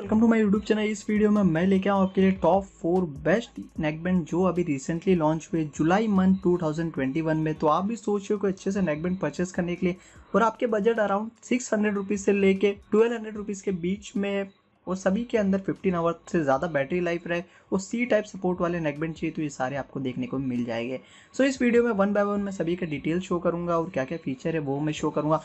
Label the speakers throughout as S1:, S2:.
S1: welcome to my YouTube channel इस video में मैं लेके आऊँ आपके लिए टॉप फोर बेस्ट नेकबैंड जो अभी रिसेंटली लॉन्च हुए जुलाई मंथ 2021 में तो आप भी सोच रहे हो अच्छे से नेकबैंड परचेस करने के लिए और आपके budget around six hundred rupees से लेके ट्वेल्व हंड्रेड रुपीज़ के बीच में और सभी के अंदर फिफ्टीन आवर से ज़्यादा बैटरी लाइफ रहे और सी टाइप सपोर्ट वाले नेकबैंड चाहिए तो ये सारे आपको देखने को मिल जाएंगे सो so, इस वीडियो में वन बाय वन मैं सभी के डिटेल शो करूँगा और क्या क्या फीचर है वो मैं शो करूँगा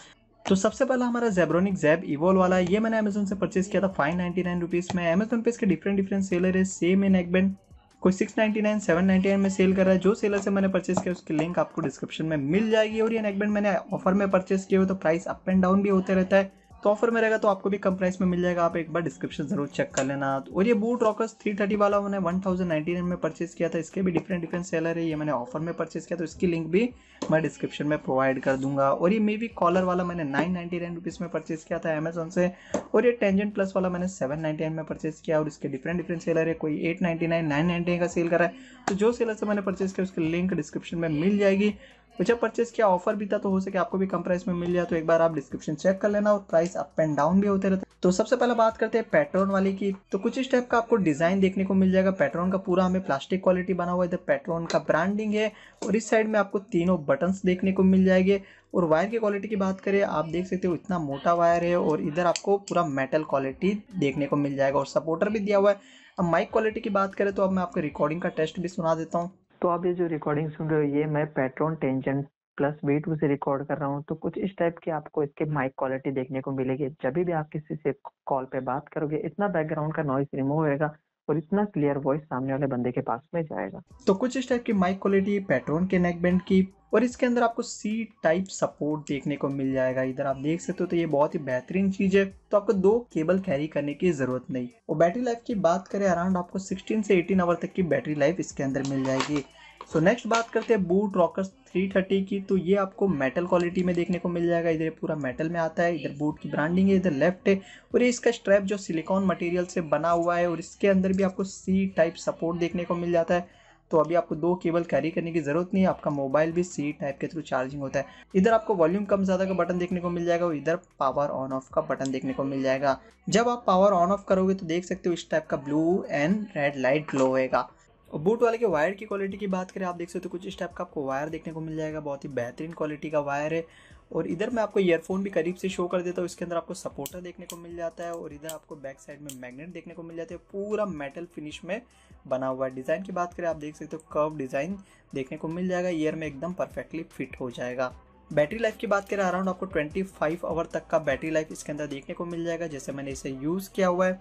S1: तो सबसे पहला हमारा जेब्रोनिक जैब इवोल वाला ये मैंने अमेजोन से परचेज किया था फाइव नाइन्टी नाइन रुपीज़ में अमेजोन पे इसके डिफरेंट डिफरेंट सेलर है सेम है नेकबैंड कोई six ninety nine seven ninety nine में सेल कर रहा है जो सेलर से मैंने परचेज किया उसकी लिंक आपको डिस्क्रिप्शन में मिल जाएगी और ये नेकबैंड मैंने ऑफर में परचेज किया हुआ तो प्राइस अप एंड डाउन भी होते रहता है तो ऑफर में रहेगा तो आपको भी कम प्राइस में मिल जाएगा आप एक बार डिस्क्रिप्शन जरूर चेक कर लेना और ये बूट रॉकर्स 330 वाला मैंने 1099 में परचेज किया था इसके भी डिफरेंट डिफरेंट सेलर है ये मैंने ऑफर में परचेज़ किया तो इसकी लिंक भी मैं डिस्क्रिप्शन में प्रोवाइड कर दूंगा और ये मे कॉलर वाला मैंने नाइन नाइन्टी में परचेज़ किया था अमेजोन से और ये टेंजेंट प्लस वाला मैंने सेवन में परचेज़ किया और इसके डिफरेंट डिफरेंट सेलर है कोई एट नाइन्टी नाइन नाइन का सेल करा है तो जो सेलर से मैंने परचेज किया उसकी लिंक डिस्क्रिप्शन में मिल जाएगी तो जब परचेज़ किया ऑफर भी था तो हो सके आपको भी कम प्राइस में मिल जाए तो एक बार आप डिस्क्रिप्शन चेक कर लेना और प्राइस अप एंड डाउन भी होते रहते तो सबसे पहले बात करते हैं पैटर्न वाले की तो कुछ इस टाइप का आपको डिजाइन देखने को मिल जाएगा पैटर्न का पूरा हमें प्लास्टिक क्वालिटी बना हुआ है पैटर्न का ब्रांडिंग है और इस साइड में आपको तीनों बटन्स देखने को मिल जाएंगे और वायर की क्वालिटी की बात करें आप देख सकते हो इतना मोटा वायर है और इधर आपको पूरा मेटल क्वालिटी देखने को मिल जाएगा और सपोर्टर भी दिया हुआ है अब माइक क्वालिटी की बात करें तो अब मैं आपको रिकॉर्डिंग का टेस्ट भी सुना देता हूँ तो आप ये जो रिकॉर्डिंग सुन रहे हो ये मैं pTron Tangent plus B two से रिकॉर्ड कर रहा हूँ तो कुछ इस टाइप की आपको इसके माइक क्वालिटी देखने को मिलेगी जब भी आप किसी से कॉल पे बात करोगे इतना बैकग्राउंड का नॉइस रिमूव होएगा और इतना क्लियर वॉइस सामने वाले बंदे के पास में जाएगा तो कुछ इस टाइप की माइक क्वालिटी पेट्रोन के नेक बैंड की और इसके अंदर आपको सी टाइप सपोर्ट देखने को मिल जाएगा इधर आप देख सकते हो तो ये बहुत ही बेहतरीन चीज है तो आपको दो केबल कैरी करने की जरूरत नहीं और बैटरी लाइफ की बात करें अराउंड आपको 16 से 18 आवर तक की बैटरी लाइफ इसके अंदर मिल जाएगी सो so, नेक्स्ट बात करते हैं बूट रॉकर्स 330 की तो ये आपको मेटल क्वालिटी में देखने को मिल जाएगा इधर पूरा मेटल में आता है इधर बूट की ब्रांडिंग है इधर लेफ्ट है और ये इसका स्ट्रैप जो सिलिकॉन मटेरियल से बना हुआ है और इसके अंदर भी आपको सी टाइप सपोर्ट देखने को मिल जाता है तो अभी आपको दो केबल कैरी करने की जरूरत नहीं है आपका मोबाइल भी सी टाइप के थ्रू चार्जिंग होता है इधर आपको वॉल्यूम कम ज़्यादा का बटन देखने को मिल जाएगा और इधर पावर ऑन ऑफ का बटन देखने को मिल जाएगा जब आप पावर ऑन ऑफ करोगे तो देख सकते हो इस टाइप का blue and red light glow होएगा और बूट वाले के वायर की क्वालिटी की बात करें आप देख सकते हो तो कुछ इस टाइप का आपको वायर देखने को मिल जाएगा बहुत ही बेहतरीन क्वालिटी का वायर है और इधर मैं आपको ईयरफोन भी करीब से शो कर देता हूँ इसके अंदर आपको सपोर्टर देखने को मिल जाता है और इधर आपको बैक साइड में मैग्नेट देखने को मिल जाता है पूरा मेटल फिनिश में बना हुआ है डिज़ाइन की बात करें आप देख सकते हो कर्व डिज़ाइन देखने को मिल जाएगा ईयर में एकदम परफेक्टली फिट हो जाएगा बैटरी लाइफ की बात करें अराउंड आपको 25 आवर तक का बैटरी लाइफ इसके अंदर देखने को मिल जाएगा जैसे मैंने इसे यूज़ किया हुआ है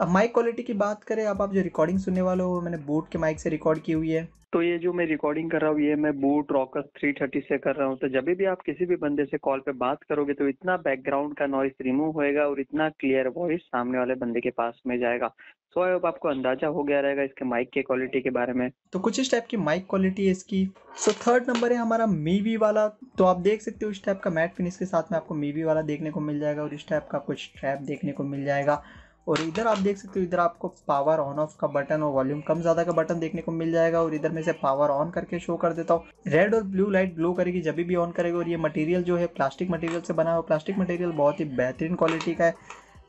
S1: अब माइक क्वालिटी की बात करें अब आप जो रिकॉर्डिंग सुनने वाले हो मैंने बूट के माइक से रिकॉर्ड की हुई है तो ये जो मैं रिकॉर्डिंग कर रहा हूँ ये मैं बूट रॉकस 330 से कर रहा हूँ तो जब भी आप किसी भी बंदे से कॉल पे बात करोगे तो इतना बैकग्राउंड का नॉइस रिमूव होएगा और इतना क्लियर वॉइस सामने वाले बंदे के पास में जाएगा सो आई होप आपको अंदाजा हो गया रहेगा इसके माइक के क्वालिटी के बारे में तो कुछ इस टाइप की माइक क्वालिटी है इसकी सो थर्ड नंबर है हमारा मीवी वाला तो आप देख सकते हो इस टाइप का मैट फिनिश के साथ में आपको मीवी वाला देखने को मिल जाएगा और इस टाइप का कुछ ट्रैप देखने को मिल जाएगा और इधर आप देख सकते हो इधर आपको पावर ऑन ऑफ का बटन और वॉल्यूम कम ज़्यादा का बटन देखने को मिल जाएगा और इधर में से पावर ऑन करके शो कर देता हूँ रेड और ब्लू लाइट ग्लो करेगी जब भी ऑन करेगा और ये मटेरियल जो है प्लास्टिक मटेरियल से बना हुआ प्लास्टिक मटेरियल बहुत ही बेहतरीन क्वालिटी का है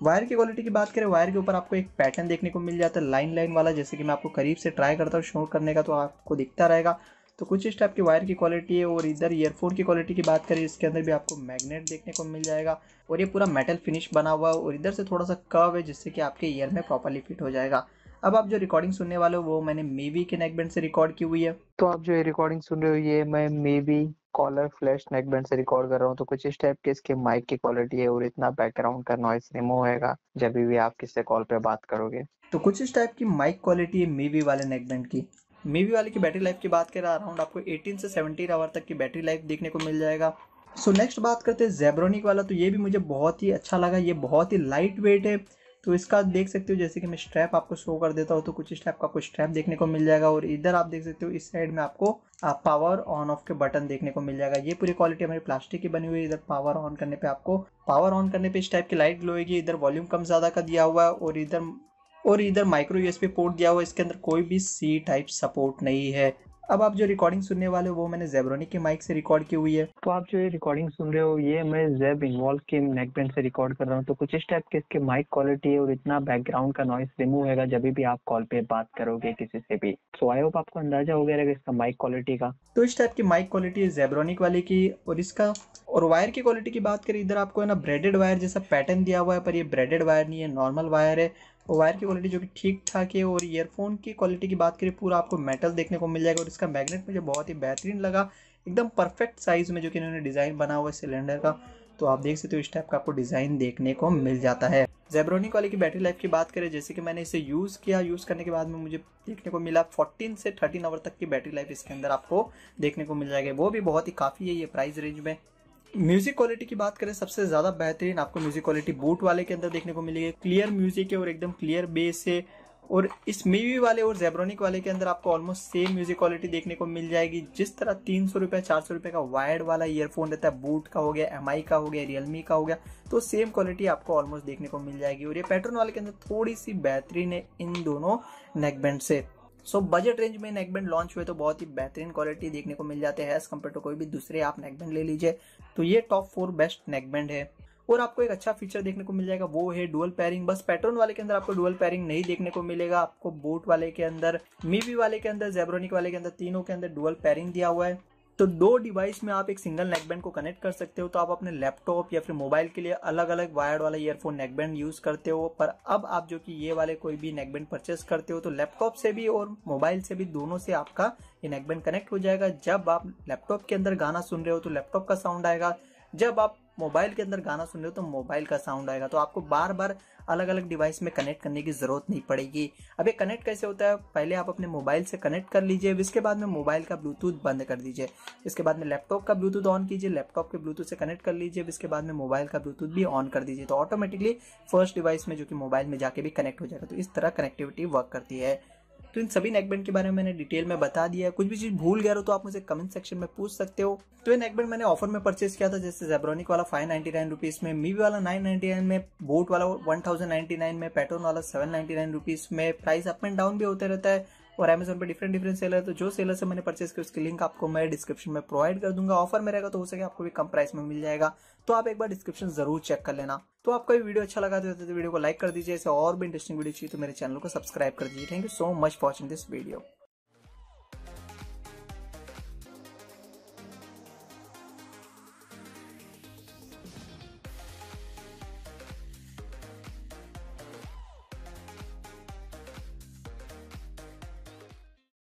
S1: वायर की क्वालिटी की बात करें वायर के ऊपर आपको एक पैटर्न देखने को मिल जाता है लाइन लाइन वाला जैसे कि मैं आपको करीब से ट्राई करता हूँ शो करने का तो आपको दिखता रहेगा तो कुछ इस टाइप की वायर की क्वालिटी है और इधर ईयरफोन की क्वालिटी की बात करें इसके अंदर भी आपको मैग्नेट देखने को मिल जाएगा और ये पूरा मेटल फिनिश बना हुआ है और इधर से थोड़ा सा कर्व है जिससे कि आपके ईयर में प्रॉपरली फिट हो जाएगा अब आप जो रिकॉर्डिंग सुनने वाले हो वो मैंने मेवी के नेकबैंड से रिकॉर्ड की हुई है तो आप जो ये रिकॉर्डिंग सुन रहे हो ये मैं मेवी कॉलर फ्लैश नेकबैंड से रिकॉर्ड कर रहा हूँ तो कुछ इस टाइप के इसके माइक की क्वालिटी है और इतना बैकग्राउंड का नॉइस रिमूव होगा जब भी आप किससे कॉल पे बात करोगे तो कुछ इस टाइप की माइक क्वालिटी है मेवी वाले नेकबैंड की मेवी वाले की बैटरी लाइफ की बात करें अराउंड आपको 18 से 17 आवर तक की बैटरी लाइफ देखने को मिल जाएगा सो so, नेक्स्ट बात करते हैं जेब्रोनिक वाला तो ये भी मुझे बहुत ही अच्छा लगा ये बहुत ही लाइट वेट है तो इसका देख सकते हो जैसे कि मैं स्ट्रैप आपको शो कर देता हूँ तो कुछ इस टाइप का आपको स्ट्रैप देखने को मिल जाएगा और इधर आप देख सकते हो इस साइड में आपको आप पावर ऑन ऑफ के बटन देखने को मिल जाएगा ये पूरी क्वालिटी हमारी प्लास्टिक की बनी हुई है इधर पावर ऑन करने पे आपको पावर ऑन करने पे इस टाइप की लाइट ग्लोएगी इधर वॉल्यूम कम ज़्यादा का दिया हुआ है और इधर और इधर माइक्रो यूएसबी पोर्ट दिया हुआ इसके अंदर कोई भी सी टाइप सपोर्ट नहीं है अब आप जो रिकॉर्डिंग सुनने वाले हो वो मैंने जेबरोनिक के माइक से रिकॉर्ड की हुई है तो आप जो ये रिकॉर्डिंग सुन रहे हो ये मैं जेब इन्वॉल्व के नेकबैंड से रिकॉर्ड कर रहा हूँ तो कुछ इस टाइप के इसके माइक क्वालिटी है और इतना बैकग्राउंड का नॉइस रिमूव होगा जब भी आप कॉल पे बात करोगे किसी से भी सो आई होप आपको अंदाजा हो गया रहेगा इसका माइक क्वालिटी का तो इस टाइप की माइक क्वालिटी है जेबरोनिक वाले की और इसका और वायर की क्वालिटी की बात करें इधर आपको है ना ब्रेडेड वायर जैसा पैटर्न दिया हुआ है पर ये ब्रेडेड वायर नहीं है नॉर्मल वायर है वायर की क्वालिटी जो कि ठीक ठाक है और ईयरफोन की क्वालिटी की बात करें पूरा आपको मेटल देखने को मिल जाएगा और इसका मैग्नेट मुझे बहुत ही बेहतरीन लगा एकदम परफेक्ट साइज़ में जो कि इन्होंने डिज़ाइन बना हुआ है सिलेंडर का तो आप देख सकते हो इस टाइप का आपको डिज़ाइन देखने को मिल जाता है जेब्रोनिक वाले की बैटरी लाइफ की बात करें जैसे कि मैंने इसे यूज़ किया यूज़ करने के बाद में मुझे देखने को मिला 14 से 13 आवर तक की बैटरी लाइफ इसके अंदर आपको देखने को मिल जाएगी वो भी बहुत ही काफ़ी है ये प्राइस रेंज में म्यूजिक क्वालिटी की बात करें सबसे ज्यादा बेहतरीन आपको म्यूजिक क्वालिटी बूट वाले के अंदर देखने को मिलेगी क्लियर म्यूजिक है और एकदम क्लियर बेस है और इस मेवी वाले और जेब्रोनिक वाले के अंदर आपको ऑलमोस्ट सेम म्यूजिक क्वालिटी देखने को मिल जाएगी जिस तरह तीन सौ रुपये चार सौ रुपये का वायर्ड वाला ईयरफोन रहता है बूट का हो गया एम का हो गया रियलमी का हो गया तो सेम क्वालिटी आपको ऑलमोस्ट देखने को मिल जाएगी और ये पैटर्न वाले के अंदर थोड़ी सी बेहतरीन है इन दोनों नेकबैंड से सो बजट रेंज में नेकबैंड लॉन्च हुए तो बहुत ही बेहतरीन क्वालिटी देखने को मिल जाते हैं एज कम्पेयर टू कोई भी दूसरे आप नेकबैंड ले लीजिए तो ये टॉप फोर बेस्ट नेकबैंड है और आपको एक अच्छा फीचर देखने को मिल जाएगा वो है डुअल पैरिंग बस पैटर्न वाले के अंदर आपको डुअल पैरिंग नहीं देखने को मिलेगा आपको बोट वाले के अंदर मीवी वाले के अंदर जेब्रोनिक वाले के अंदर तीनों के अंदर डुअल पैरिंग दिया हुआ है तो दो डिवाइस में आप एक सिंगल नेकबैंड को कनेक्ट कर सकते हो तो आप अपने लैपटॉप या फिर मोबाइल के लिए अलग अलग वायर्ड वाला ईयरफोन नेकबैंड यूज करते हो पर अब आप जो कि ये वाले कोई भी नेकबैंड परचेस करते हो तो लैपटॉप से भी और मोबाइल से भी दोनों से आपका ये नेकबैंड कनेक्ट हो जाएगा जब आप लैपटॉप के अंदर गाना सुन रहे हो तो लैपटॉप का साउंड आएगा जब आप मोबाइल के अंदर गाना सुन रहे हो तो मोबाइल का साउंड आएगा तो आपको बार बार अलग अलग डिवाइस में कनेक्ट करने की ज़रूरत नहीं पड़ेगी अब ये कनेक्ट कैसे होता है पहले आप अपने मोबाइल से कनेक्ट कर लीजिए इसके बाद में मोबाइल का ब्लूटूथ बंद कर दीजिए इसके बाद में लैपटॉप का ब्लूटूथ ऑन कीजिए लैपटॉप के ब्लूटूथ से कनेक्ट कर लीजिए इसके बाद में मोबाइल का ब्लूटूथ भी ऑन कर दीजिए तो ऑटोमेटिकली फर्स्ट डिवाइस में जो कि मोबाइल में जाके भी कनेक्ट हो जाएगा तो इस तरह कनेक्टिविटी वर्क करती है तो इन सभी नेकबैंड के बारे में मैंने डिटेल में बता दिया कुछ भी चीज भूल गया हो तो आप मुझे कमेंट सेक्शन में पूछ सकते हो तो ये नेकबैंड मैंने ऑफर में परचेस किया था जैसे जेब्रोनिक वाला फाइव नाइन्टी नाइन रुपीज में मीवी वाला नाइन नाइन्टी नाइन में बोट वाला वन थाउजेंड नाइन्टी नाइन में पेट्रोल वाला सेवन नाइन्टी नाइन रुपीज में प्राइस अप एंड डाउन भी होते रहता है और अमेजोन पर डिफरेंट डिफरेंट सेलर तो जो सेलर से मैंने परचेस किया उसकी लिंक आपको मैं डिस्क्रिप्शन में प्रोवाइड कर दूंगा ऑफर में रहेगा तो हो सके आपको भी कम प्राइस में मिल जाएगा तो आप एक बार डिस्क्रिप्शन जरूर चेक कर लेना तो आपको ये वीडियो अच्छा लगा तो वीडियो को लाइक कर दीजिए ऐसे और भी इंटरेस्टिंग वीडियो चाहिए तो मेरे चैनल को सब्सक्राइब कर दीजिए thank you so much watching this video